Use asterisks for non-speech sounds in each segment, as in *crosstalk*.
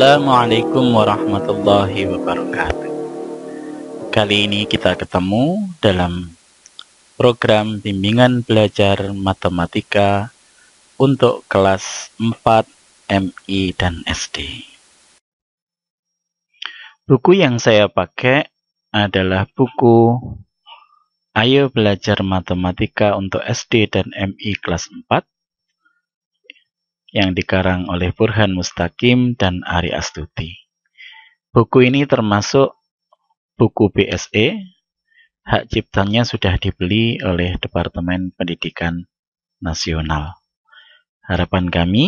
Assalamualaikum warahmatullahi wabarakatuh. Kali ini kita ketemu dalam program bimbingan belajar matematika untuk kelas 4 MI dan SD. Buku yang saya pakai adalah buku Ayo Belajar Matematika untuk SD dan MI kelas 4 yang dikarang oleh Burhan Mustaqim dan Ari Astuti. Buku ini termasuk buku BSE, hak ciptanya sudah dibeli oleh Departemen Pendidikan Nasional. Harapan kami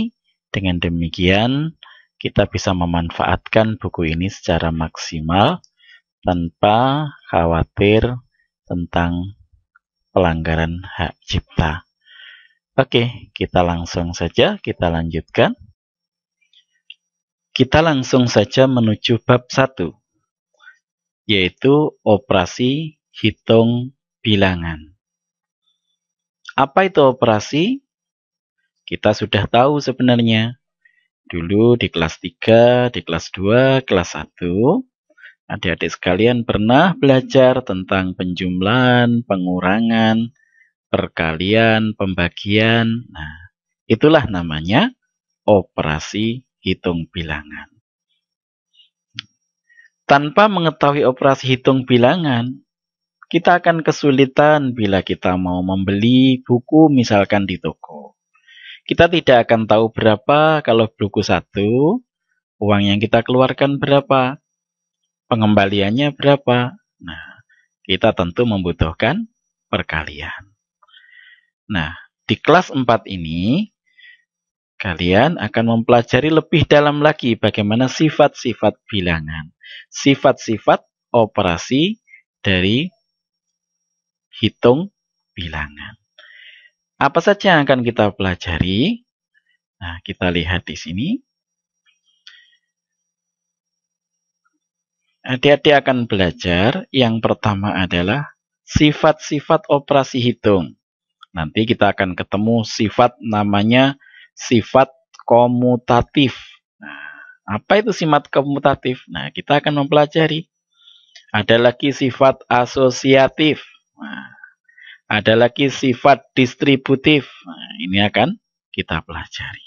dengan demikian kita bisa memanfaatkan buku ini secara maksimal tanpa khawatir tentang pelanggaran hak cipta. Oke, kita langsung saja kita lanjutkan. Kita langsung saja menuju bab 1, yaitu operasi hitung bilangan. Apa itu operasi? Kita sudah tahu sebenarnya. Dulu di kelas 3, di kelas 2, kelas 1, adik-adik sekalian pernah belajar tentang penjumlahan, pengurangan, perkalian, pembagian. Nah, itulah namanya operasi hitung bilangan. Tanpa mengetahui operasi hitung bilangan, kita akan kesulitan bila kita mau membeli buku misalkan di toko. Kita tidak akan tahu berapa kalau buku satu, uang yang kita keluarkan berapa, pengembaliannya berapa. Nah, kita tentu membutuhkan perkalian. Nah, di kelas 4 ini kalian akan mempelajari lebih dalam lagi bagaimana sifat-sifat bilangan, sifat-sifat operasi dari hitung bilangan. Apa saja yang akan kita pelajari? Nah, kita lihat di sini. Hati-hati akan belajar yang pertama adalah sifat-sifat operasi hitung. Nanti kita akan ketemu sifat namanya sifat komutatif. Nah, apa itu sifat komutatif? Nah, kita akan mempelajari. Ada lagi sifat asosiatif. Nah, ada lagi sifat distributif. Nah, ini akan kita pelajari.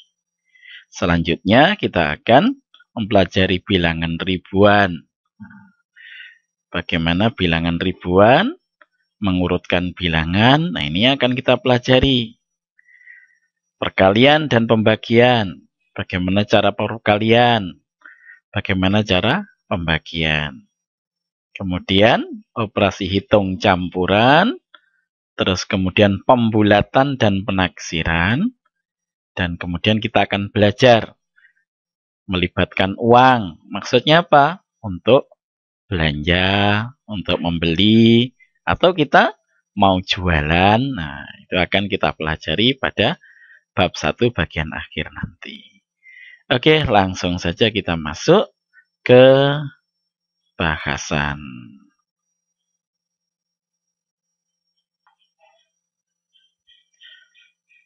Selanjutnya kita akan mempelajari bilangan ribuan. Nah, bagaimana bilangan ribuan? mengurutkan bilangan. Nah, ini akan kita pelajari. Perkalian dan pembagian. Bagaimana cara perkalian? Bagaimana cara pembagian? Kemudian operasi hitung campuran, terus kemudian pembulatan dan penaksiran, dan kemudian kita akan belajar melibatkan uang. Maksudnya apa? Untuk belanja, untuk membeli, atau kita mau jualan. Nah, itu akan kita pelajari pada bab 1 bagian akhir nanti. Oke, langsung saja kita masuk ke bahasan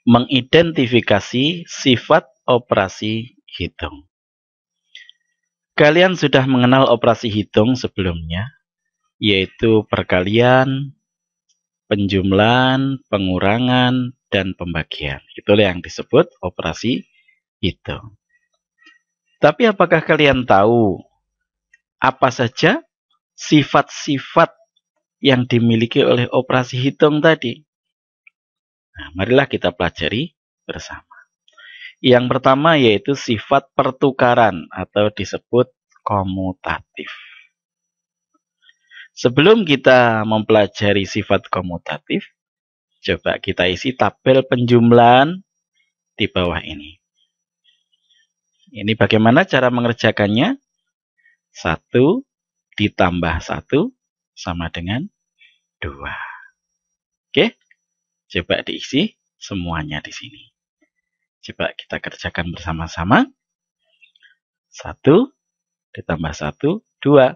mengidentifikasi sifat operasi hitung. Kalian sudah mengenal operasi hitung sebelumnya, yaitu perkalian, penjumlahan, pengurangan, dan pembagian. Itulah yang disebut operasi hitung. Tapi apakah kalian tahu apa saja sifat-sifat yang dimiliki oleh operasi hitung tadi? Nah, marilah kita pelajari bersama. Yang pertama yaitu sifat pertukaran atau disebut komutatif. Sebelum kita mempelajari sifat komutatif, coba kita isi tabel penjumlahan di bawah ini. Ini bagaimana cara mengerjakannya? 1 ditambah 1 sama dengan 2. Oke, coba diisi semuanya di sini. Coba kita kerjakan bersama-sama. 1 ditambah 1, 2.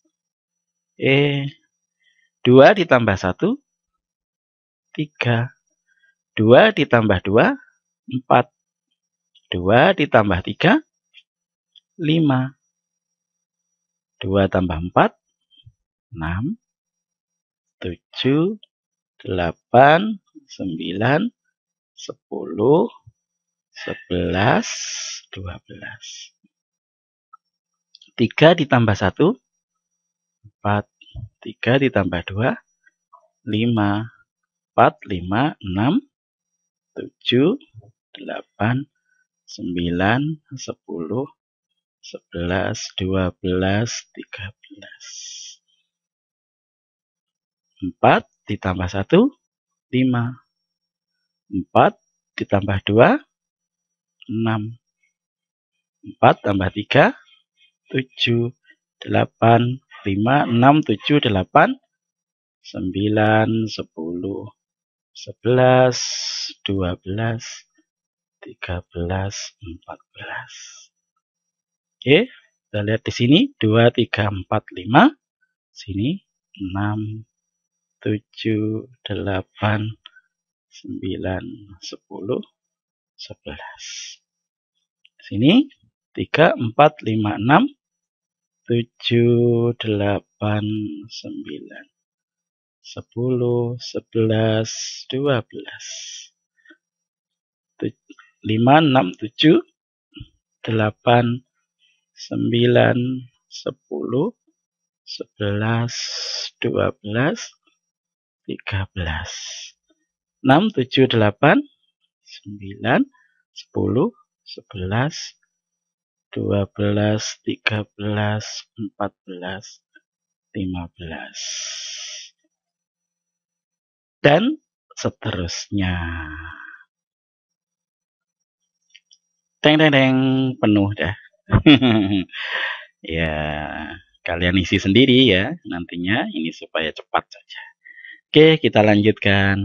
E 2 ditambah 1 3 2 ditambah 2 4 2 ditambah 3 5 2 tambah 4 6 7 8 9 10 11 12 3 ditambah 1 4 3 ditambah 2, 5, 4, 5, 6, 7, 8, 9, 10, 11, 12, 13. 4 ditambah 1, 5. 4 ditambah 2, 6. 4 tambah 3, 7, 8, 5, 6, 7, 8, 9, 10, 11, 12, 13, 14. Oke, kita lihat di sini. 2, 3, 4, 5. Sini 6, 7, 8, 9, 10, 11. Sini 3, 4, 5, 6, 7 tujuh, delapan, sembilan, sepuluh, sebelas, dua belas, lima, enam, tujuh, delapan, sembilan, sepuluh, sebelas, dua belas, tiga belas, enam, tujuh, delapan, sembilan, sepuluh, sebelas, dua belas, tiga belas, empat belas, lima belas. Dan seterusnya. Teng teng teng penuh dah. *laughs* ya, kalian isi sendiri ya nantinya ini supaya cepat saja. Oke, kita lanjutkan.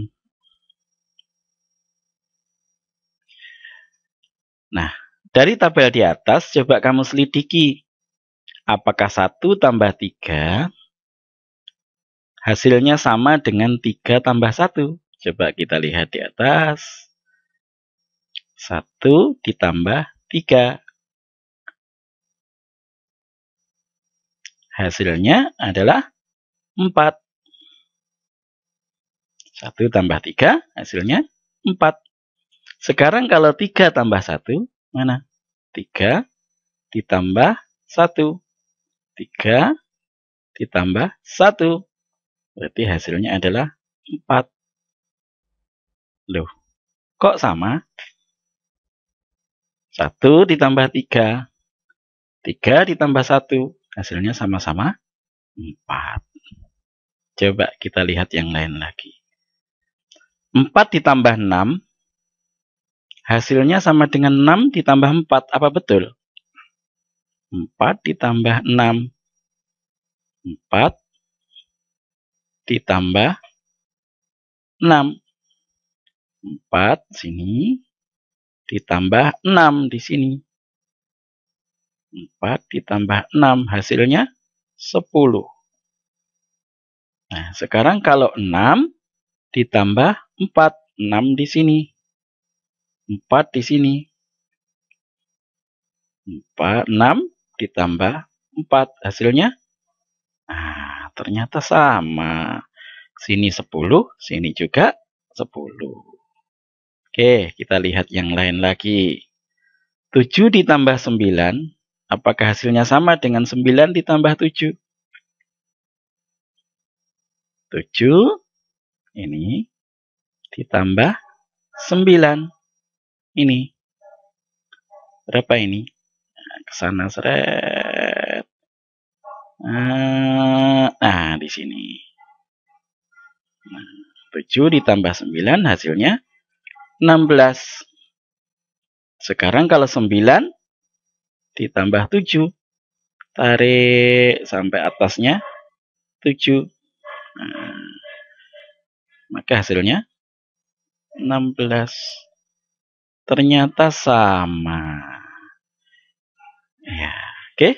Nah, dari tabel di atas, coba kamu selidiki. Apakah 1 tambah 3 hasilnya sama dengan 3 tambah 1? Coba kita lihat di atas. 1 ditambah 3. Hasilnya adalah 4. 1 tambah 3 hasilnya 4. Sekarang kalau 3 tambah 1, mana? 3 ditambah 1. 3 ditambah 1. Berarti hasilnya adalah 4. Loh, kok sama? 1 ditambah 3. 3 ditambah 1. Hasilnya sama-sama 4. Coba kita lihat yang lain lagi. 4 ditambah 6 Hasilnya sama dengan 6 ditambah 4. Apa betul? 4 ditambah 6. 4 ditambah 6. 4 sini ditambah 6 di sini. 4 ditambah 6 hasilnya 10. Nah, sekarang kalau 6 ditambah 4, 6 di sini. 4 di sini. 4, 6 ditambah 4. Hasilnya? Nah, ternyata sama. Sini 10, sini juga 10. Oke, kita lihat yang lain lagi. 7 ditambah 9. Apakah hasilnya sama dengan 9 ditambah 7? 7 ini ditambah 9 ini berapa ini Kesana ke sana seret eh, nah, di sini nah, ditambah sembilan hasilnya 16 sekarang kalau sembilan ditambah tujuh, tarik sampai atasnya tujuh. Nah, maka hasilnya enam belas ternyata sama. Ya, oke. Okay.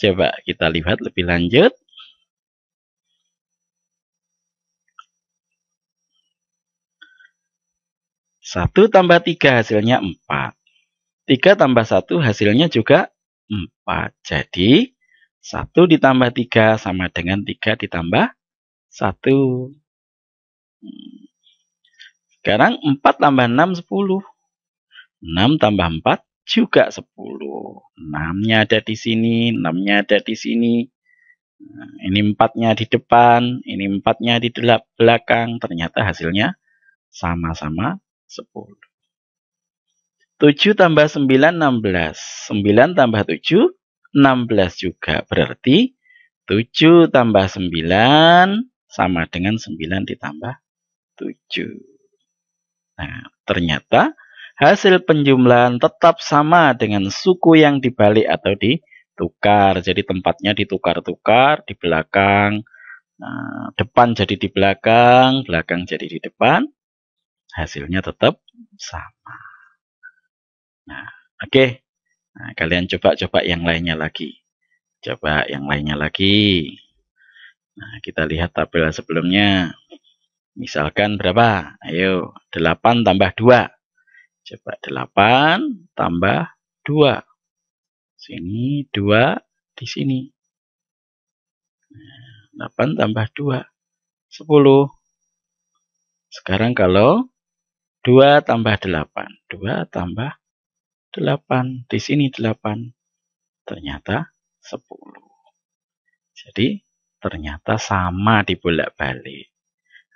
Coba kita lihat lebih lanjut. Satu tambah tiga hasilnya empat. Tiga tambah satu hasilnya juga empat. Jadi satu ditambah tiga sama dengan tiga ditambah satu. Hmm. Sekarang empat tambah enam sepuluh. 6 tambah 4 juga 10. 6-nya ada di sini, 6-nya ada di sini. Nah, ini 4-nya di depan, ini 4-nya di belakang. Ternyata hasilnya sama-sama 10. 7 tambah 9, 16. 9 tambah 7, 16 juga. Berarti 7 tambah 9 sama dengan 9 ditambah 7. Nah, ternyata hasil penjumlahan tetap sama dengan suku yang dibalik atau ditukar. Jadi tempatnya ditukar-tukar di belakang, nah, depan jadi di belakang, belakang jadi di depan. Hasilnya tetap sama. Nah, oke. Okay. Nah, kalian coba-coba yang lainnya lagi. Coba yang lainnya lagi. Nah, kita lihat tabel sebelumnya. Misalkan berapa? Ayo, 8 tambah 2. Coba 8 tambah 2. Sini 2, di sini. 8 nah, tambah 2, 10. Sekarang kalau 2 tambah 8, 2 tambah 8, di sini 8. Ternyata 10. Jadi ternyata sama di bolak balik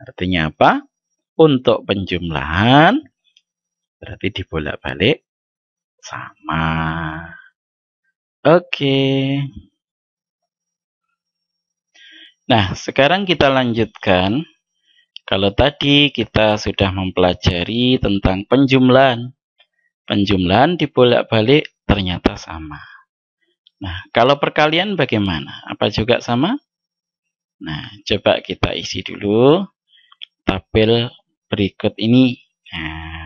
Artinya apa? Untuk penjumlahan Berarti dibolak-balik sama. Oke. Nah, sekarang kita lanjutkan. Kalau tadi kita sudah mempelajari tentang penjumlahan. Penjumlahan dibolak-balik ternyata sama. Nah, kalau perkalian bagaimana? Apa juga sama? Nah, coba kita isi dulu tabel berikut ini. Nah,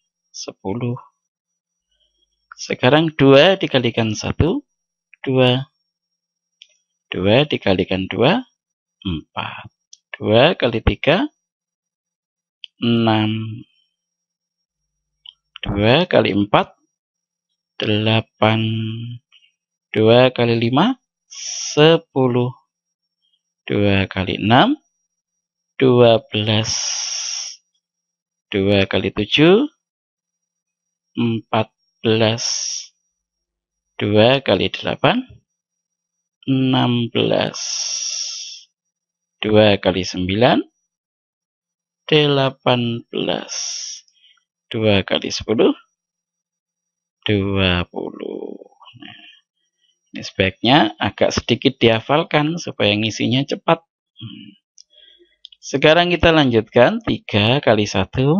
10. Sekarang 2 dikalikan 1, 2. 2 dikalikan 2, 4. 2 kali 3, 6. 2 kali 4, 8. 2 kali 5, 10. 2 kali 6, 12. 2 kali 7, 14 2 kali 8 16 2 kali 9 18 2 kali 10 20 nah, ini sebaiknya agak sedikit dihafalkan supaya ngisinya cepat hmm. sekarang kita lanjutkan 3 kali 1 3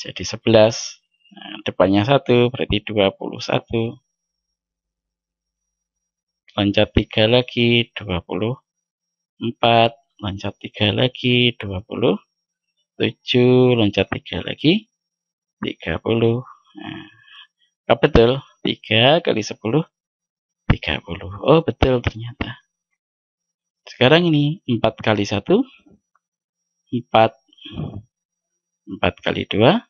jadi 11 nah, depannya 1 berarti 21 loncat 3 lagi 24 loncat 3 lagi 27 loncat 3 lagi 30 nah, oh, betul 3 kali 10 30 oh betul ternyata sekarang ini 4 kali 1 4 4 kali 2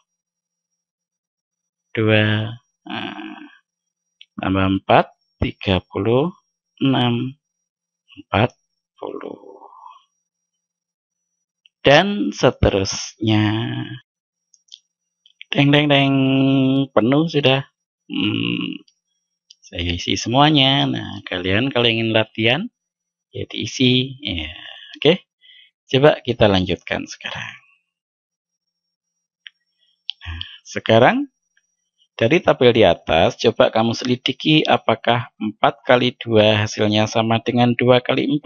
dua eh, tambah empat tiga puluh enam empat puluh dan seterusnya deng deng deng penuh sudah hmm, saya isi semuanya nah kalian kalau ingin latihan ya diisi ya oke coba kita lanjutkan sekarang nah sekarang dari tabel di atas, coba kamu selidiki apakah 4 kali 2 hasilnya sama dengan 2 kali 4.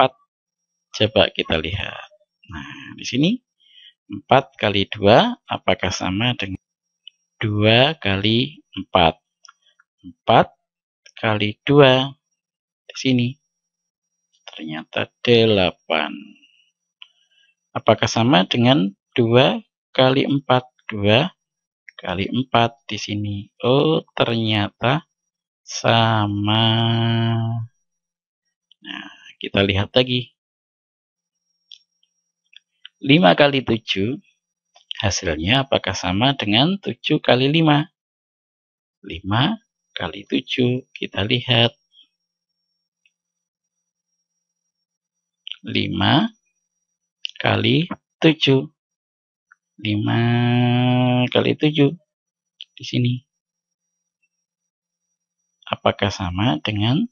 Coba kita lihat. Nah, di sini 4 kali 2 apakah sama dengan 2 kali 4. 4 kali 2 di sini ternyata 8. Apakah sama dengan 2 kali 4? 2 kali 4 di sini. Oh, ternyata sama. Nah, kita lihat lagi. 5 kali 7 hasilnya apakah sama dengan 7 kali 5? 5 kali 7 kita lihat. 5 kali 7. 5 kali 7 di sini. Apakah sama dengan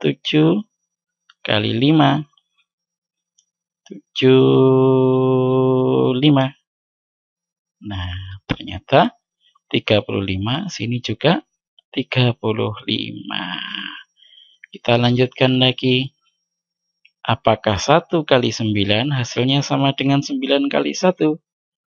7 kali 5? 7 5. Nah, ternyata 35 sini juga 35. Kita lanjutkan lagi. Apakah 1 kali 9 hasilnya sama dengan 9 kali 1?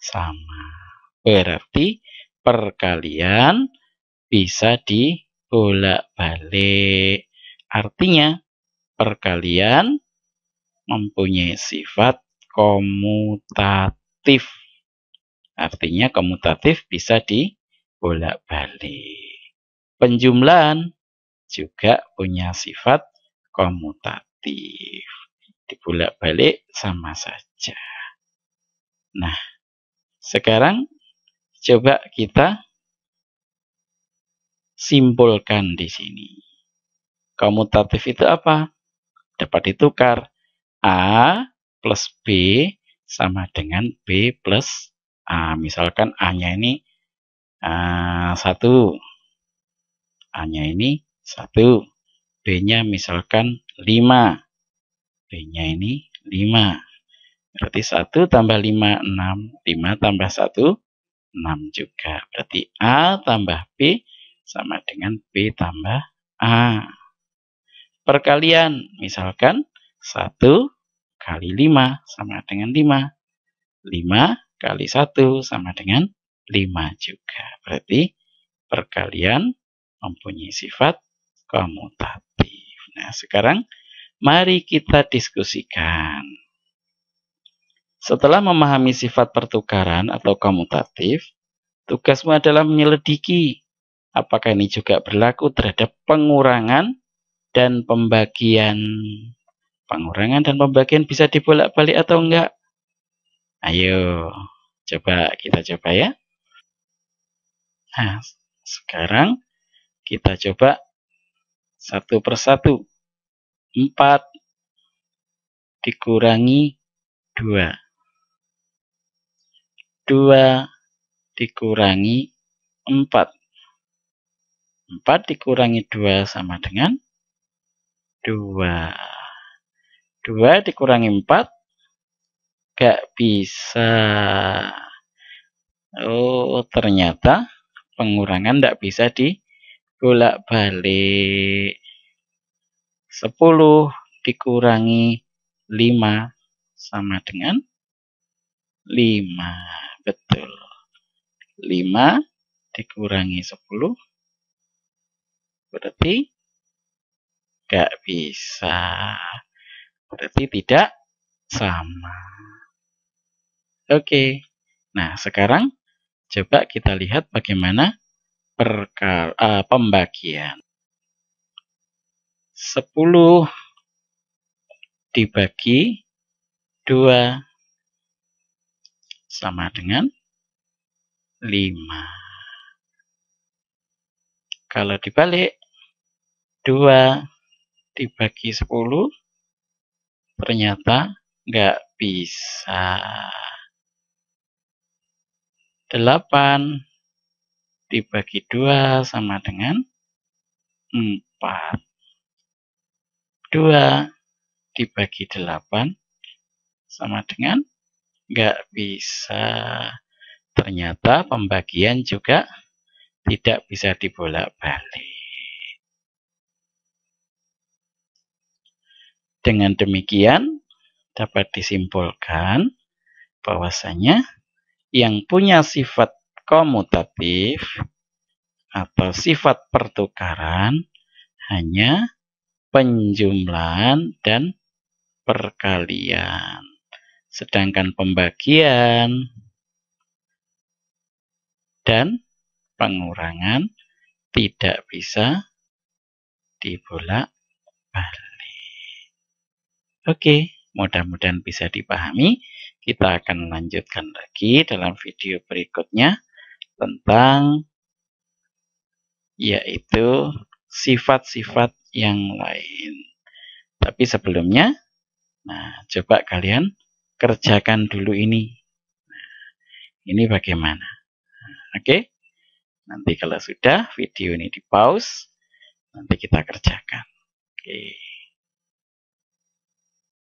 sama. Berarti perkalian bisa dibolak-balik. Artinya perkalian mempunyai sifat komutatif. Artinya komutatif bisa dibolak-balik. Penjumlahan juga punya sifat komutatif. Dibolak-balik sama saja. Nah, sekarang coba kita simpulkan di sini. Komutatif itu apa? Dapat ditukar A plus B sama dengan B plus A. Misalkan A-nya ini A, 1. A-nya ini 1. B-nya misalkan 5. B-nya ini 5. Berarti 1 tambah 5, 6. 5 tambah 1, 6 juga. Berarti A tambah B sama dengan B tambah A. Perkalian, misalkan 1 kali 5 sama dengan 5. 5 kali 1 sama dengan 5 juga. Berarti perkalian mempunyai sifat komutatif. Nah, sekarang mari kita diskusikan. Setelah memahami sifat pertukaran atau komutatif, tugasmu adalah menyelidiki apakah ini juga berlaku terhadap pengurangan dan pembagian. Pengurangan dan pembagian bisa dibolak-balik atau enggak? Ayo, coba kita coba ya. Nah, sekarang kita coba satu persatu. Empat dikurangi dua. 2 dikurangi 4. 4 dikurangi 2 sama dengan 2. 2 dikurangi 4 gak bisa. Oh, ternyata pengurangan gak bisa di bolak balik. 10 dikurangi 5 sama dengan 5. Betul. 5 dikurangi 10 berarti gak bisa. Berarti tidak sama. Oke. Nah, sekarang coba kita lihat bagaimana perkal uh, pembagian. 10 dibagi 2 sama dengan 5. Kalau dibalik, 2 dibagi 10 ternyata nggak bisa. 8 dibagi 2 sama dengan 4. 2 dibagi 8 sama dengan 4 nggak bisa. Ternyata pembagian juga tidak bisa dibolak-balik. Dengan demikian, dapat disimpulkan bahwasanya yang punya sifat komutatif atau sifat pertukaran hanya penjumlahan dan perkalian sedangkan pembagian dan pengurangan tidak bisa dibolak-balik. Oke, mudah-mudahan bisa dipahami. Kita akan lanjutkan lagi dalam video berikutnya tentang yaitu sifat-sifat yang lain. Tapi sebelumnya, nah coba kalian kerjakan dulu ini. Ini bagaimana? Oke. Okay? Nanti kalau sudah video ini di pause, nanti kita kerjakan. Oke. Okay.